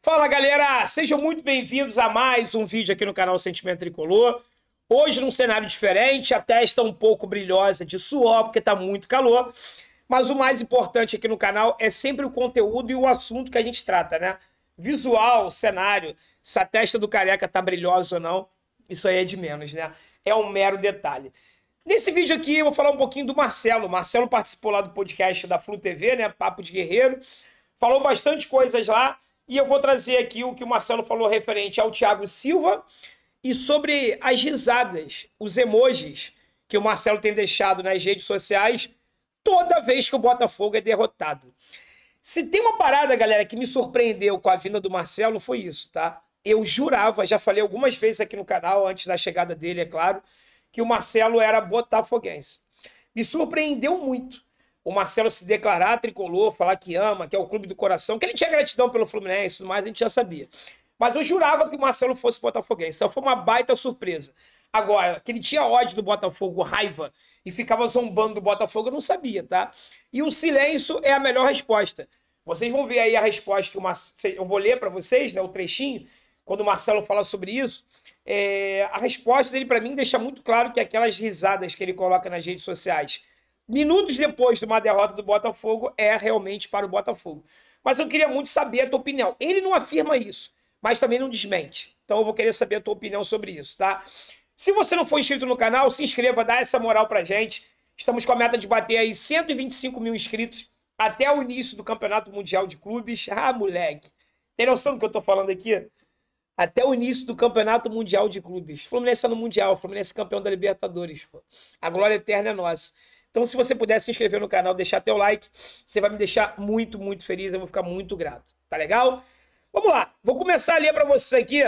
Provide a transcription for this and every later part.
Fala galera, sejam muito bem-vindos a mais um vídeo aqui no canal Sentimento Tricolor. Hoje num cenário diferente, a testa um pouco brilhosa de suor porque tá muito calor, mas o mais importante aqui no canal é sempre o conteúdo e o assunto que a gente trata, né? Visual, cenário, se a testa do careca tá brilhosa ou não, isso aí é de menos, né? É um mero detalhe. Nesse vídeo aqui eu vou falar um pouquinho do Marcelo. O Marcelo participou lá do podcast da Flu TV, né? Papo de Guerreiro. Falou bastante coisas lá e eu vou trazer aqui o que o Marcelo falou referente ao Thiago Silva e sobre as risadas, os emojis que o Marcelo tem deixado nas redes sociais toda vez que o Botafogo é derrotado. Se tem uma parada, galera, que me surpreendeu com a vinda do Marcelo, foi isso, tá? Eu jurava, já falei algumas vezes aqui no canal, antes da chegada dele, é claro, que o Marcelo era botafoguense. Me surpreendeu muito o Marcelo se declarar tricolor, falar que ama, que é o clube do coração, que ele tinha gratidão pelo Fluminense e tudo mais, a gente já sabia. Mas eu jurava que o Marcelo fosse botafoguense. Então foi uma baita surpresa. Agora, que ele tinha ódio do Botafogo, raiva, e ficava zombando do Botafogo, eu não sabia, tá? E o silêncio é a melhor resposta. Vocês vão ver aí a resposta que o Marcelo. Eu vou ler para vocês, né? O trechinho, quando o Marcelo fala sobre isso. É... A resposta dele, para mim, deixa muito claro que aquelas risadas que ele coloca nas redes sociais minutos depois de uma derrota do Botafogo, é realmente para o Botafogo. Mas eu queria muito saber a tua opinião. Ele não afirma isso, mas também não desmente. Então eu vou querer saber a tua opinião sobre isso, tá? Se você não for inscrito no canal, se inscreva, dá essa moral pra gente. Estamos com a meta de bater aí 125 mil inscritos até o início do Campeonato Mundial de Clubes. Ah, moleque. Tem noção do que eu tô falando aqui? Até o início do Campeonato Mundial de Clubes. Fluminense é no Mundial, Fluminense campeão da Libertadores. Pô. A glória eterna é nossa. Então, se você puder se inscrever no canal, deixar teu like, você vai me deixar muito, muito feliz. Eu vou ficar muito grato. Tá legal? Vamos lá. Vou começar a ler para vocês aqui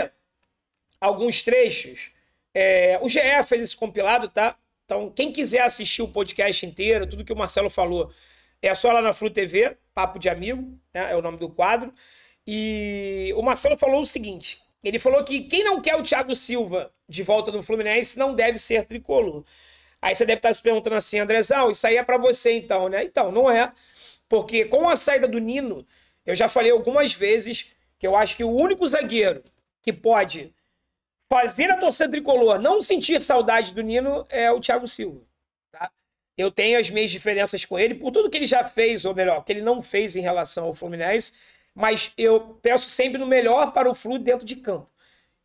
alguns trechos. É, o GE fez esse compilado, tá? Então, quem quiser assistir o podcast inteiro, tudo que o Marcelo falou, é só lá na Flu TV, Papo de Amigo, né? é o nome do quadro. E o Marcelo falou o seguinte: ele falou que quem não quer o Thiago Silva de volta do Fluminense não deve ser tricolor. Aí você deve estar se perguntando assim, Andrezal, isso aí é para você então, né? Então, não é. Porque com a saída do Nino, eu já falei algumas vezes que eu acho que o único zagueiro que pode fazer a torcida tricolor não sentir saudade do Nino é o Thiago Silva. Tá? Eu tenho as minhas diferenças com ele por tudo que ele já fez, ou melhor, que ele não fez em relação ao Fluminense, mas eu peço sempre no melhor para o Flu dentro de campo.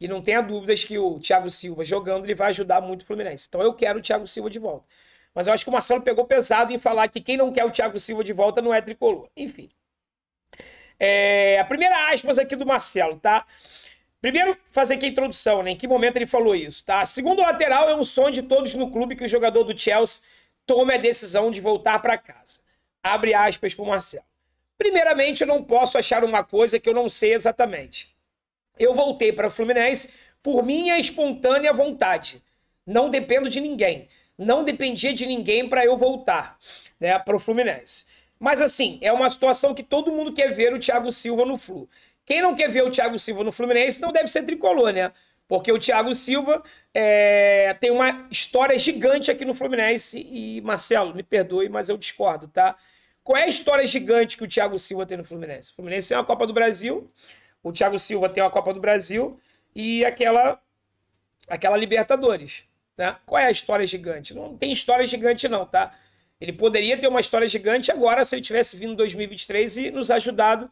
E não tenha dúvidas que o Thiago Silva jogando, ele vai ajudar muito o Fluminense. Então eu quero o Thiago Silva de volta. Mas eu acho que o Marcelo pegou pesado em falar que quem não quer o Thiago Silva de volta não é tricolor. Enfim. É, a primeira aspas aqui do Marcelo, tá? Primeiro, fazer aqui a introdução, né? Em que momento ele falou isso, tá? Segundo lateral, é um sonho de todos no clube que o jogador do Chelsea tome a decisão de voltar para casa. Abre aspas pro Marcelo. Primeiramente, eu não posso achar uma coisa que eu não sei exatamente. Eu voltei para o Fluminense por minha espontânea vontade. Não dependo de ninguém. Não dependia de ninguém para eu voltar né, para o Fluminense. Mas assim, é uma situação que todo mundo quer ver o Thiago Silva no Flu. Quem não quer ver o Thiago Silva no Fluminense não deve ser tricolor, né? Porque o Thiago Silva é, tem uma história gigante aqui no Fluminense. E, Marcelo, me perdoe, mas eu discordo, tá? Qual é a história gigante que o Thiago Silva tem no Fluminense? O Fluminense é uma Copa do Brasil, o Thiago Silva tem uma Copa do Brasil e aquela aquela Libertadores, né? Qual é a história gigante? Não tem história gigante não, tá? Ele poderia ter uma história gigante agora se ele tivesse vindo em 2023 e nos ajudado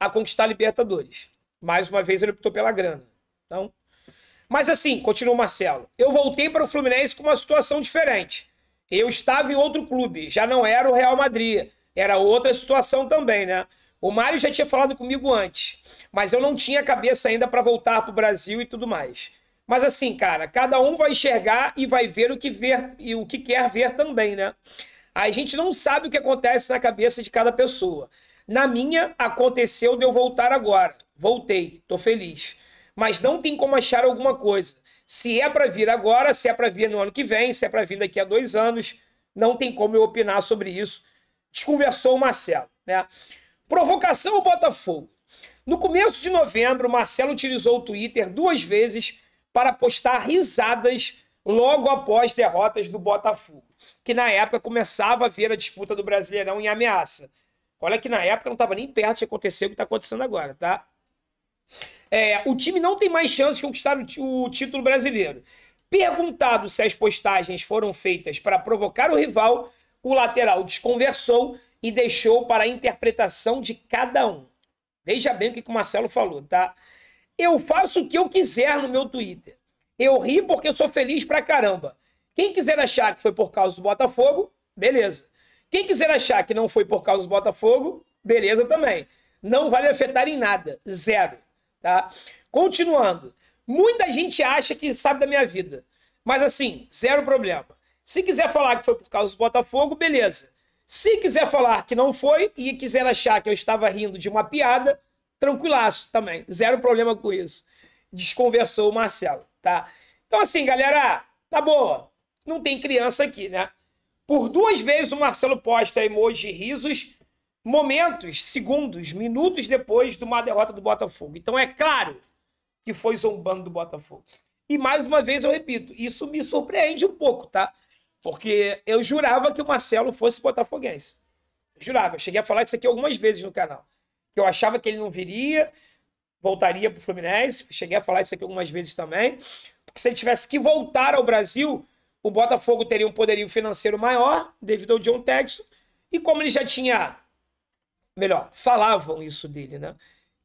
a conquistar a Libertadores. Mais uma vez ele optou pela grana. Então, mas assim, continua o Marcelo. Eu voltei para o Fluminense com uma situação diferente. Eu estava em outro clube, já não era o Real Madrid. Era outra situação também, né? O Mário já tinha falado comigo antes, mas eu não tinha cabeça ainda para voltar para o Brasil e tudo mais. Mas assim, cara, cada um vai enxergar e vai ver o que ver e o que quer ver também, né? A gente não sabe o que acontece na cabeça de cada pessoa. Na minha, aconteceu de eu voltar agora. Voltei, tô feliz. Mas não tem como achar alguma coisa. Se é para vir agora, se é para vir no ano que vem, se é para vir daqui a dois anos, não tem como eu opinar sobre isso. Desconversou o Marcelo, né? Provocação ao Botafogo. No começo de novembro, Marcelo utilizou o Twitter duas vezes para postar risadas logo após derrotas do Botafogo, que na época começava a ver a disputa do Brasileirão em ameaça. Olha que na época não estava nem perto de acontecer o que está acontecendo agora, tá? É, o time não tem mais chance de conquistar o, o título brasileiro. Perguntado se as postagens foram feitas para provocar o rival, o lateral desconversou e deixou para a interpretação de cada um. Veja bem o que o Marcelo falou, tá? Eu faço o que eu quiser no meu Twitter. Eu ri porque eu sou feliz pra caramba. Quem quiser achar que foi por causa do Botafogo, beleza. Quem quiser achar que não foi por causa do Botafogo, beleza também. Não vai me afetar em nada, zero, tá? Continuando. Muita gente acha que sabe da minha vida, mas assim, zero problema. Se quiser falar que foi por causa do Botafogo, beleza. Se quiser falar que não foi e quiser achar que eu estava rindo de uma piada, tranquilaço também. Zero problema com isso. Desconversou o Marcelo, tá? Então, assim, galera, na boa, não tem criança aqui, né? Por duas vezes o Marcelo posta emoji risos momentos, segundos, minutos depois de uma derrota do Botafogo. Então é claro que foi zombando do Botafogo. E mais uma vez eu repito, isso me surpreende um pouco, tá? Porque eu jurava que o Marcelo fosse botafoguense. Eu jurava, eu cheguei a falar isso aqui algumas vezes no canal. Que eu achava que ele não viria, voltaria para o Fluminense. Cheguei a falar isso aqui algumas vezes também. Porque se ele tivesse que voltar ao Brasil, o Botafogo teria um poderio financeiro maior, devido ao John Texo. E como ele já tinha. Melhor, falavam isso dele, né?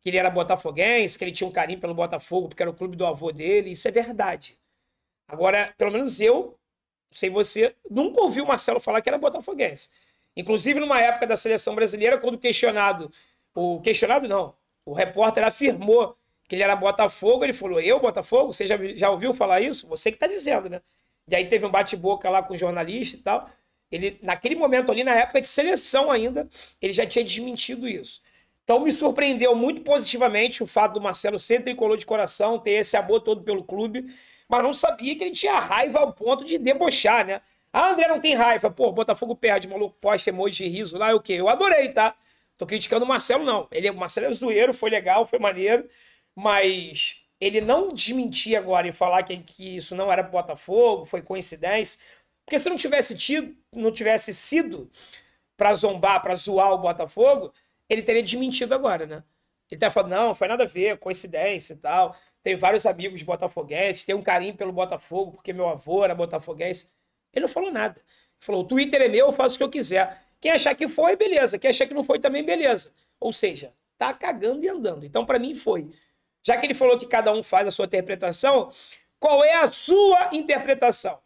Que ele era botafoguense, que ele tinha um carinho pelo Botafogo, porque era o clube do avô dele. Isso é verdade. Agora, pelo menos eu sei você, nunca ouviu o Marcelo falar que era botafoguense. Inclusive, numa época da seleção brasileira, quando questionado, o questionado não, o repórter afirmou que ele era Botafogo, ele falou, eu Botafogo? Você já, já ouviu falar isso? Você que está dizendo, né? E aí teve um bate-boca lá com o jornalista e tal. Ele, naquele momento ali, na época de seleção ainda, ele já tinha desmentido isso. Então me surpreendeu muito positivamente o fato do Marcelo ser tricolor de coração, ter esse amor todo pelo clube, mas não sabia que ele tinha raiva ao ponto de debochar, né? Ah, André não tem raiva. Pô, Botafogo perde, maluco posta emoji de riso lá, é o quê? Eu adorei, tá? Tô criticando o Marcelo, não. Ele, é, o Marcelo é zoeiro, foi legal, foi maneiro, mas ele não desmentir agora e falar que, que isso não era Botafogo, foi coincidência. Porque se não tivesse tido, não tivesse sido para zombar, para zoar o Botafogo, ele teria desmentido agora, né? Ele teria tá falado não, foi nada a ver, coincidência e tal. Tem vários amigos botafoguenses, tem um carinho pelo Botafogo, porque meu avô era botafoguense. Ele não falou nada. Ele falou, o Twitter é meu, eu faço o que eu quiser. Quem achar que foi, beleza. Quem achar que não foi, também beleza. Ou seja, tá cagando e andando. Então, para mim, foi. Já que ele falou que cada um faz a sua interpretação, qual é a sua interpretação?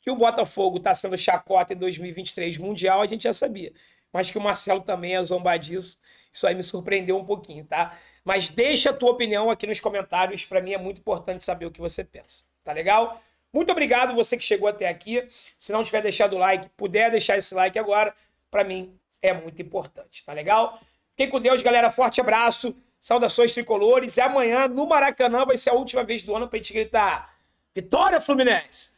Que o Botafogo está sendo chacota em 2023 Mundial, a gente já sabia mas que o Marcelo também é zombar disso. Isso aí me surpreendeu um pouquinho, tá? Mas deixa a tua opinião aqui nos comentários, para mim é muito importante saber o que você pensa, tá legal? Muito obrigado você que chegou até aqui. Se não tiver deixado o like, puder deixar esse like agora, para mim é muito importante, tá legal? Fiquem com Deus, galera. Forte abraço. Saudações tricolores. E amanhã no Maracanã vai ser a última vez do ano pra gente gritar: Vitória Fluminense!